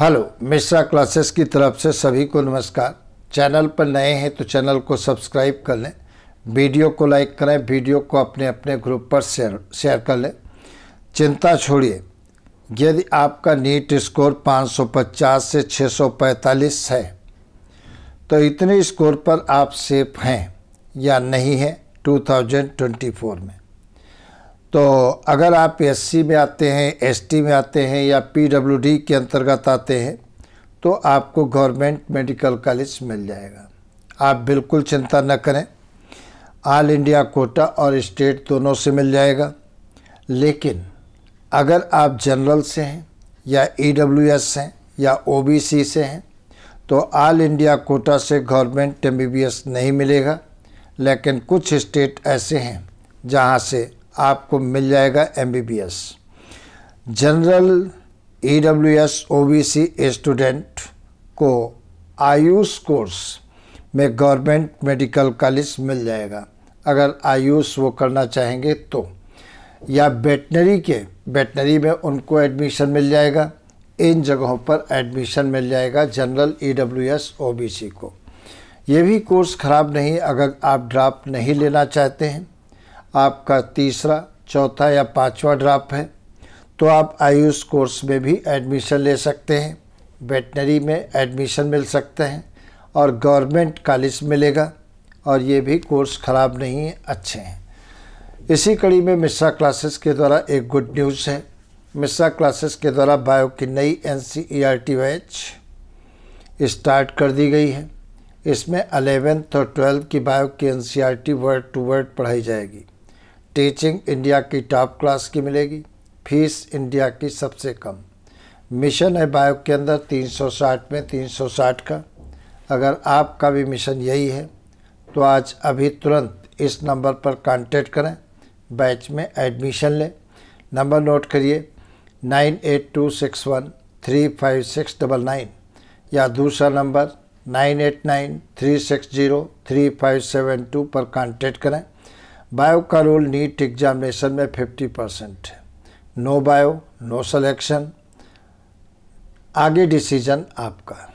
hello Mishra classes की तरफ से सभी को नमस्कार चैनल पर नए हैं तो चैनल को सब्सक्राइब कर लें वीडियो को लाइक करें वीडियो को अपने अपने ग्रुप पर शेयर शेयर कर लें चिंता छोड़िए यदि आपका नीट स्कोर 550 से 645 है तो इतने स्कोर पर आप सेफ हैं या नहीं हैं 2024 में तो अगर आप एस में आते हैं एस में आते हैं या पी के अंतर्गत आते हैं तो आपको गवर्नमेंट मेडिकल कॉलेज मिल जाएगा आप बिल्कुल चिंता न करें ऑल इंडिया कोटा और स्टेट दोनों से मिल जाएगा लेकिन अगर आप जनरल से हैं या ई e हैं या ओ से हैं तो ऑल इंडिया कोटा से गवर्नमेंट एम नहीं मिलेगा लेकिन कुछ स्टेट ऐसे हैं जहाँ से आपको मिल जाएगा M B B S general E W S O B C student को आयुष कोर्स में गवर्नमेंट मेडिकल कॉलेज मिल जाएगा अगर आयुष वो करना चाहेंगे तो या वेटनरी के वेटनरी में उनको एडमिशन मिल जाएगा इन जगहों पर एडमिशन मिल जाएगा general E W S O B C को ये भी कोर्स ख़राब नहीं अगर आप ड्राप नहीं लेना चाहते हैं आपका तीसरा चौथा या पांचवा ड्राफ्ट है तो आप आयुष कोर्स में भी एडमिशन ले सकते हैं वेटनरी में एडमिशन मिल सकते हैं और गवर्नमेंट कॉलेज मिलेगा और ये भी कोर्स ख़राब नहीं है अच्छे हैं इसी कड़ी में मिश्रा क्लासेस के द्वारा एक गुड न्यूज़ है मिश्रा क्लासेस के द्वारा बायो की नई N C E R T batch start कर दी गई है इसमें अलेवेंथ और ट्वेल्थ की बायो की N C R T word to word पढ़ाई जाएगी टीचिंग इंडिया की टॉप क्लास की मिलेगी फीस इंडिया की सबसे कम मिशन है बायो के अंदर 360 में 360 का अगर आपका भी मिशन यही है तो आज अभी तुरंत इस नंबर पर कांटेक्ट करें बैच में एडमिशन लें नंबर नोट करिए nine eight two six one three five six double nine या दूसरा number nine eight nine three six zero three five seven two पर कांटेक्ट करें बायो का रोल नीट एग्जामिनेशन में 50 परसेंट है नो बायो नो सिलेक्शन आगे decision आपका